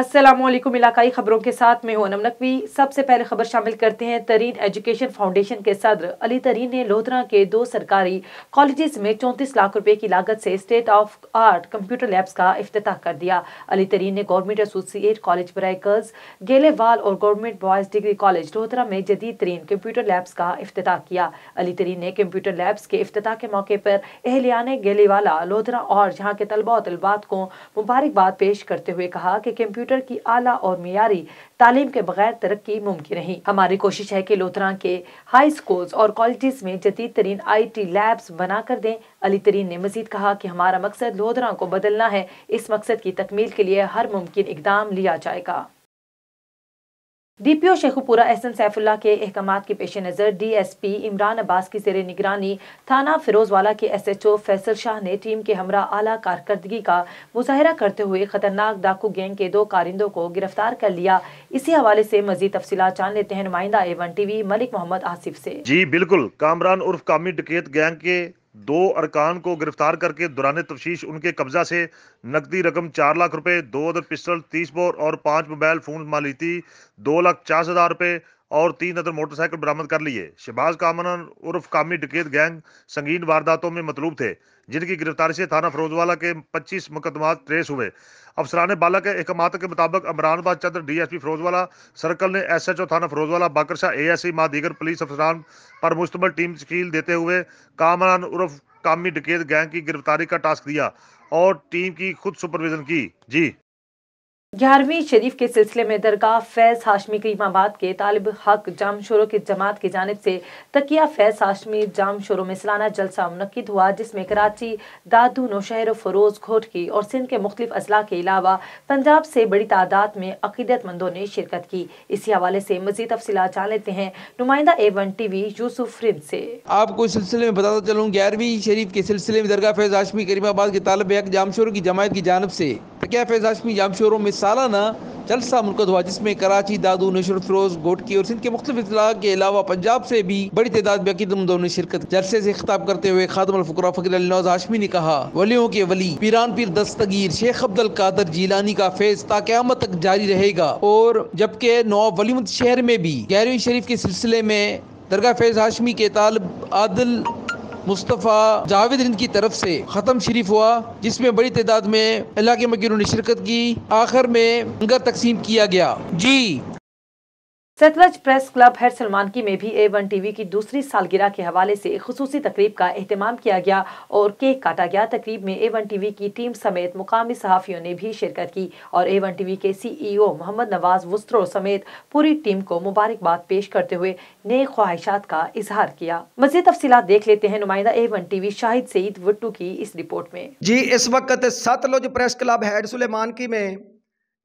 असलम इलाकई खबरों के साथ मैं हूं अनम नकवी सबसे पहले खबर शामिल करते हैं तरीन एजुकेशन फाउंडेशन के सदर अली तरीन ने लोधरा के दो सरकारी कॉलेजेस में चौंतीस लाख रुपए की लागत से state of art computer labs का अफ्ताह कर दिया अली तरीन ने गवर्नमेंट एसोसिएट कॉलेज बरए गर्ल्स गेलेवाल और government boys degree college Lodhran में जदीद तरीन कंप्यूटर लैब्स का अफ्ताह किया अली तरीन ने कंप्यूटर लैब्स के अफ्ताह के मौके पर एहलियान गेलेवाला लोधरा और जहाँ के तलबा और तलबात को मुबारकबाद पेश करते हुए कहा कि कंप्यूटर कंप्यूटर की आला और मीयारी तालीम के बगैर तरक्की मुमकिन नहीं हमारी कोशिश है कि लोथरा के हाई स्कूल्स और कॉलेज में जदीद तरीन आई टी लैब्स बना कर दें अली तरीन ने मजीद कहा कि हमारा मकसद लोधरा को बदलना है इस मकसद की तकमील के लिए हर मुमकिन इकदाम लिया जाएगा डीपीओ शेखुपुरा एहसन सैफुल्ला के अहकाम के पेश नज़र डीएसपी इमरान अब्बास की जेर निगरानी थाना फिरोजवाला के S H O Faisal Shah ने टीम के हमरा आला कारकर्दगी का मुजाहरा करते हुए खतरनाक डाकू गैंग के दो कारिंदों को गिरफ्तार कर लिया इसी हवाले से मजीद तफसी जान लेते हैं नुमाइंदा एवन टीवी मलिक मोहम्मद आसिफ से जी बिल्कुल कामरान उर्फ कामी डकेत गैंग के दो अरकान को गिरफ्तार करके दौरान तफ्तीश उनके कब्जा से नकदी रकम चार लाख रुपए दो अदर पिस्टल तीस बोर और पाँच मोबाइल फ़ोन थी दो लाख चालीस हज़ार रुपये और तीन अदर मोटरसाइकिल बरामद कर लिए शहबाज कामन उर्फ कामी डकैत गैंग संगीन वारदातों में मतलूब थे जिनकी गिरफ्तारी से थाना फरोजवाला के 25 मुकदमा ट्रेस हुए अफसरान बाला के अहकाम के मुताबिक अमरानबाद चंद्र डीएसपी फरोजवाला सर्कल ने एस एच ओ थाना फरोजवाला बाकर शाह ए एस सी दीगर पुलिस अफसरान पर मुश्तमल टीम शकील देते हुए कामरान उर्फ कामी डकैत गैंग की गिरफ्तारी का टास्क दिया और टीम की खुद सुपरविजन की जी ग्यारहवीं शरीफ के सिलसिले में दरगाह फैज़ हाशमी करीमाबाद के तालिब हक जाम शोरों की जमात की जानब से तकिया फैज़ हाशमी जाम शोरों में सालाना जलसा मनद हुआ जिसमें कराची दादू नौशहर फरोज घोटकी और सिंध के मुख्त अजला के अलावा पंजाब से बड़ी तादाद में अकीदतमंदों ने शिरकत की इसी हवाले से मजीद तफसी जान लेते हैं नुमाइंदा A one T V Yousuf Rind से आपको इस सिलसिले में बताता चलूँ ग्यारहवीं शरीफ के सिलसिले में दरगाह फैज़ हाशमी करीमाबाद के तालब हक जाम शोरों की जमात की जानब से कैफ़ जाम शोरों में सालाना जलसा मुनद हुआ जिसमें कराची दादू नशर फिरोज गोटकी और सिंध के मुख्तफ इजला के अलावा पंजाब से भी बड़ी तादाद में अकीदमंदों ने शिरकत जलसे से खिताब करते हुए खादमफरा फकर नौज हाशमी ने कहा वलियों के वली पीरान पीर दस्तगीर शेख अब्दुल कादर जीलानी का फैज ताकमत तक जारी रहेगा और जबकि नवाब वलीमत शहर में भी ग्यारहवीं शरीफ के सिलसिले में दरगाह फैज हाशमी के तालब आदिल मुस्तफ़ा जावेद हिंद की तरफ से ख़त्म शरीफ हुआ जिसमें बड़ी तादाद में इलाके मकीनों ने शिरकत की आखिर में लंगर तकसीम किया गया जी सतलज प्रेस क्लब हेड सलमानकी में भी ए वन टीवी की दूसरी सालगिरह के हवाले से खसूस तकरीब का अहतमाम किया गया और केक काटा गया तकरीब में ए वन टीवी की टीम समेत मुकामी सहाफ़ियों ने भी शिरकत की और ए वन टीवी के सी ई ओ मोहम्मद नवाज वस्त्रो समेत पूरी टीम को मुबारकबाद पेश करते हुए नए ख्वाहिशात का इजहार किया मजीद तफसी देख लेते हैं नुमाइंदा A one TV Shahid Saeed Wattoo की इस रिपोर्ट में जी इस वक्त Sutlej press club head Suleman की में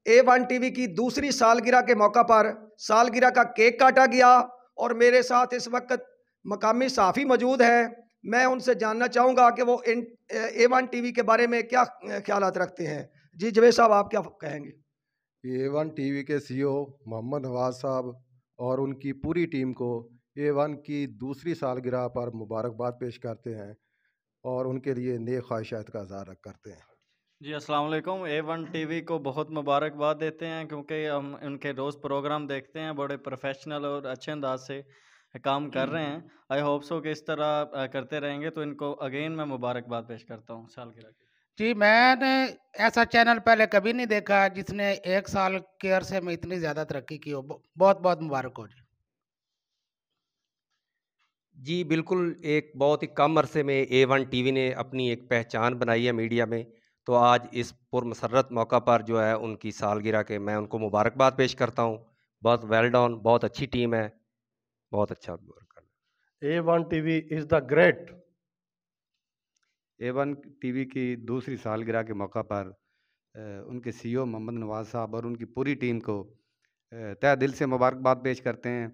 ए वन टी की दूसरी सालगिरह के मौका पर सालगिरह का केक काटा गया और मेरे साथ इस वक्त मकामी साफ़ी मौजूद हैं मैं उनसे जानना चाहूँगा कि वो इन ए वन टी के बारे में क्या ख्याल रखते हैं जी जवेद साहब आप क्या कहेंगे ए वन टी के सी e मोहम्मद नवाज साहब और उनकी पूरी टीम को ए वन की दूसरी सालगिरह पर मुबारकबाद पेश करते हैं और उनके लिए नेक ख्वाहिशात का इजहार करते हैं जी अस्सलाम ए वन टी को बहुत मुबारकबाद देते हैं क्योंकि हम उनके रोज़ प्रोग्राम देखते हैं बड़े प्रोफेशनल और अच्छे अंदाज से काम कर रहे हैं आई होप सो कि इस तरह करते रहेंगे तो इनको अगेन मैं मुबारकबाद पेश करता हूँ साल की जी मैंने ऐसा चैनल पहले कभी नहीं देखा जिसने एक साल के अरसे में इतनी ज़्यादा तरक्की की हो बहुत बहुत मुबारक हो जी जी बिल्कुल एक बहुत ही कम अरसे में ए वन टी ने अपनी एक पहचान बनाई है मीडिया में तो आज इस पुरमसरत मौका पर जो है उनकी सालगिरह के मैं उनको मुबारकबाद पेश करता हूँ बहुत वेल डॉन बहुत अच्छी टीम है बहुत अच्छा work A one T V is the great A one T V की दूसरी सालगिरह के मौका पर उनके सी ओ e मोहम्मद नवाज साहब और उनकी पूरी टीम को तय दिल से मुबारकबाद पेश करते हैं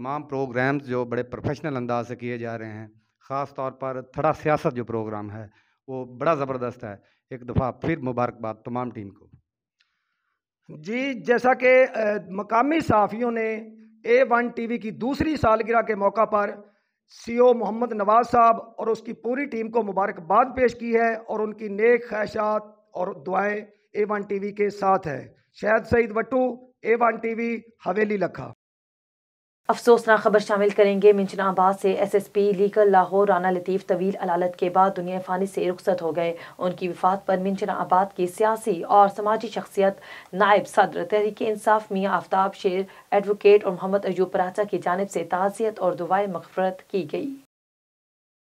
तमाम प्रोग्राम्स जो बड़े प्रोफेशनल अंदाज से किए जा रहे हैं ख़ास तौर पर थड़ा सियासत जो प्रोग्राम है वो बड़ा ज़बरदस्त है एक दफ़ा फिर मुबारकबाद तमाम टीम को जी जैसा कि मकामी सहाफ़ियों ने ए वन टी की दूसरी सालगिरह के मौका पर सीओ मोहम्मद नवाज साहब और उसकी पूरी टीम को मुबारकबाद पेश की है और उनकी नेक ख्वाहिशात और दुआएं ए वन टी के साथ है Shahid Saeed Wattoo A one T Haveli Lakha अफसोसनाक खबर शामिल करेंगे मिंचन आबाद से S S P legal Lahore Rana Latif तवील अलालत के बाद दुनिया फ़ानी से रुखसत हो गए उनकी वफात पर मिंचन आबाद की सियासी और समाजी शख्सियत नायब सदर तहरीक इंसाफ मियाँ आफ्ताब शेर एडवोकेट और मोहम्मद अयूब पराचा की जानब से ताज़ियत और दुआ मफफरत की गई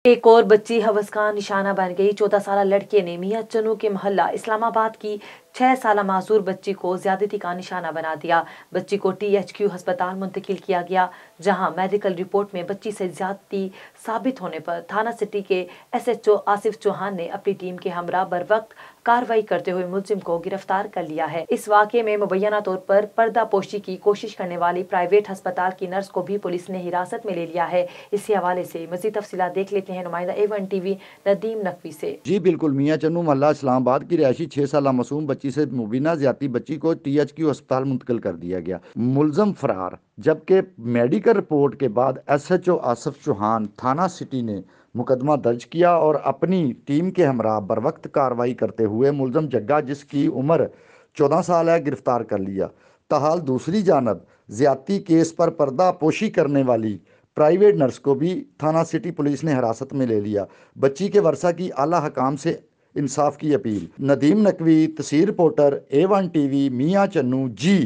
एक और बच्ची हवस का निशाना बन गई चौदह साल लड़के ने मियाँ चनू के मोहल्ला इस्लामाबाद की छह साल माजूर बच्ची को ज्यादती का निशाना बना दिया बच्ची को टी एच क्यू हस्पताल मुंतकिल किया गया जहां मेडिकल रिपोर्ट में बच्ची से ज्यादती साबित होने पर थाना सिटी के एसएचओ आसिफ चौहान ने अपनी टीम के हमरा बर वक्त कार्रवाई करते हुए मुलजिम को गिरफ्तार कर लिया है इस वाक्य में मुबैना तौर पर पर्दापोशी की कोशिश करने वाली प्राइवेट अस्पताल की नर्स को भी पुलिस ने हिरासत में ले लिया है इसी हवाले से मजीद तफसी देख लेते हैं नुमाइंदा A one TV Nadeem Naqvi से जी बिल्कुल मियाँ चन्नू मल्ला इस्लामाबाद की रिहायशी छह साल मासूम बच्ची से मुबीना ज्यादा बच्ची को टी एच क्यू अस्पताल मुंतकिल कर दिया गया मुलजम फरार जबकि मेडिकल रिपोर्ट के बाद एसएचओ आसफ चौहान थाना सिटी ने मुकदमा दर्ज किया और अपनी टीम के हमरा बर वक्त कार्रवाई करते हुए मुलजम जग्गा जिसकी उम्र चौदह साल है गिरफ्तार कर लिया तहाल दूसरी जानब ज्यादती केस पर पर्दा पोशी करने वाली प्राइवेट नर्स को भी थाना सिटी पुलिस ने हिरासत में ले लिया बच्ची के वर्षा की आला हकाम से इंसाफ की अपील नदीम नकवी तस्वीर reporter A one T V Mian Channu जी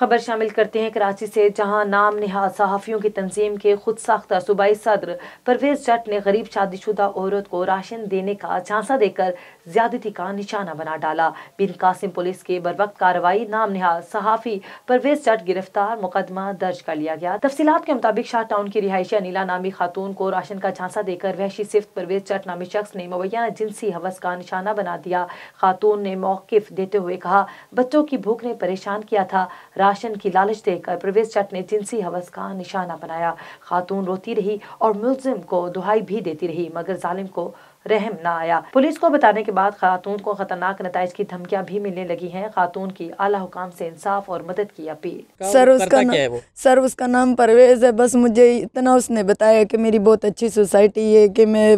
खबर शामिल करते हैं कराची से जहां नाम नहाद सहाफ़ियों की तंजीम के खुद साख्ता सूबाई सदर परवेज जट ने गरीब शादीशुदा औरत को राशन देने का झांसा देकर ज्यादती का निशाना बना डाला बिन कासिम पुलिस के बर वक्त कार्रवाई नाम नहाद सहाफ़ी परवेज जट गिरफ्तार मुकदमा दर्ज कर लिया गया तफसीत के मुताबिक शाह टाउन की रिहायशी अनिला नामी खातून को राशन का झांसा देकर वहशी सिफ्त परवेज जट नामी शख्स ने मवैया जिनसी हवस का निशाना बना दिया खातून ने मौकफ देते हुए कहा बच्चों की भूख ने परेशान किया था राशन की लालच देकर परवेज चट ने जिनसी हवस का निशाना बनाया खातून रोती रही और मुलजिम को दुहाई भी देती रही मगर जालिम को रहम ना आया पुलिस को बताने के बाद खातून को खतरनाक नतज की धमकियां भी मिलने लगी हैं खातून की आला हुकाम से इंसाफ और मदद की अपील सर उसका नाम सर उसका नाम परवेज है बस मुझे इतना उसने बताया कि मेरी बहुत अच्छी सोसाइटी है कि मैं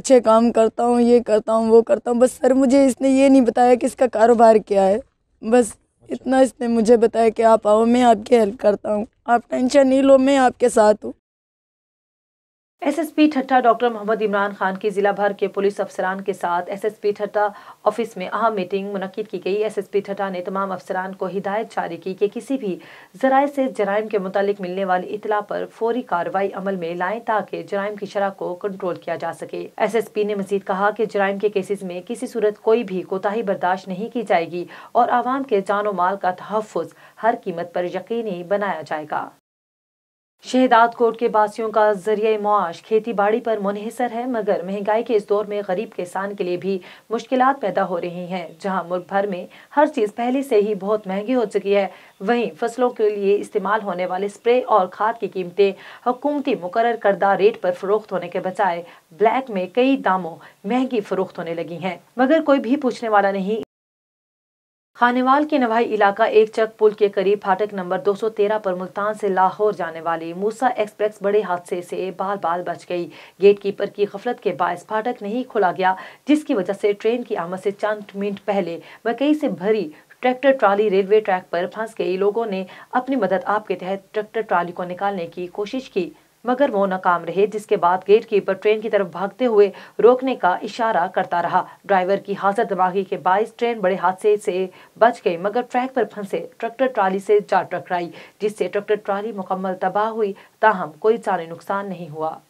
अच्छे काम करता हूँ ये करता हूँ वो करता हूँ बस सर मुझे इसने ये नहीं बताया कि इसका कारोबार क्या है बस इतना इसने मुझे बताया कि आप आओ मैं आपकी हेल्प करता हूँ आप टेंशन नहीं लो मैं आपके साथ हूँ एसएसपी ठट्टा डॉक्टर मोहम्मद इमरान खान की जिला भर के पुलिस अफसरान के साथ एसएसपी ठट्टा ऑफिस में अहम मीटिंग मुनद की गई एसएसपी ठट्टा ने तमाम अफसरान को हिदायत जारी की कि किसी भी जराये से जराइम के मुतालिक मिलने वाली इतला पर फौरी कार्रवाई अमल में लाएं ताकि जराइम की शरह को कंट्रोल किया जा सके एसएसपी ने मजीद कहा कि जराइम के केसेस में किसी सूरत कोई भी कोताही बर्दाश्त नहीं की जाएगी और आवाम के जानो माल का तहफ़ हर कीमत पर यकीनी बनाया जाएगा शहदाद कोट के बासियों का जरिए मुआश खेती बाड़ी पर मुनहसर है मगर महंगाई के इस दौर में गरीब किसान के लिए भी मुश्किल पैदा हो रही हैं जहां मुल्क भर में हर चीज़ पहले से ही बहुत महंगी हो चुकी है वहीं फसलों के लिए इस्तेमाल होने वाले स्प्रे और खाद की कीमतें हुकूमती मुकर करदा रेट पर फरोख्त होने के बजाय ब्लैक में कई दामों महंगी फरोख्त होने लगी हैं मगर कोई भी पूछने वाला नहीं खानेवाल के नवाई इलाका एक चक पुल के करीब फाटक नंबर 213 पर मुल्तान से लाहौर जाने वाली मूसा एक्सप्रेस बड़े हादसे से बाल बाल बच गई गेट कीपर की गफलत के बायस फाटक नहीं खोला गया जिसकी वजह से ट्रेन की आमद से चंद मिनट पहले मकई से भरी ट्रैक्टर ट्राली रेलवे ट्रैक पर फंस गई लोगों ने अपनी मदद आपके तहत ट्रैक्टर ट्राली को निकालने की कोशिश की मगर वो नाकाम रहे जिसके बाद गेट कीपर ट्रेन की तरफ भागते हुए रोकने का इशारा करता रहा ड्राइवर की हाजत दबागी के बाईस ट्रेन बड़े हादसे से बच गई मगर ट्रैक पर फंसे ट्रैक्टर ट्राली से जा टकराई जिससे ट्रैक्टर ट्राली मुकम्मल तबाह हुई ताहम कोई जानी नुकसान नहीं हुआ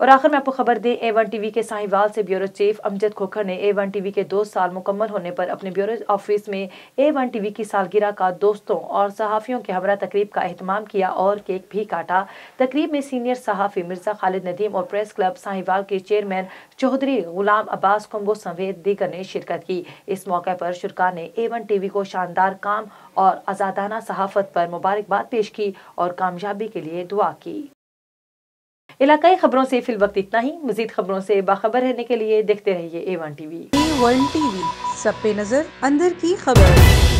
और आखिर में आपको खबर दें ए वन वी के साहिवाल से ब्यूरो चीफ अमजद खोखर ने ए वन वी के दो साल मुकम्मल होने पर अपने ब्यूरो ऑफिस में ए वन वी की सालगिरह का दोस्तों और सहाफ़ियों के हमरा तकरीब का अहतमाम किया और केक भी काटा तकरीब में सीनियर सहाफ़ी मिर्ज़ा खालिद नदीम और प्रेस क्लब साहिवाल के चेयरमैन चौधरी गुलाम अब्बास कंगो समेत दीगर ने शिरकत की इस मौके पर शुरा ने ए वन टी को शानदार काम और आज़ादाना सहाफ़त पर मुबारकबाद पेश की और कामयाबी के लिए दुआ की इलाकाई खबरों से फिल वक्त इतना ही मजीद खबरों से बाखबर रहने के लिए देखते रहिए A one TV A one TV सब पे नजर अंदर की खबर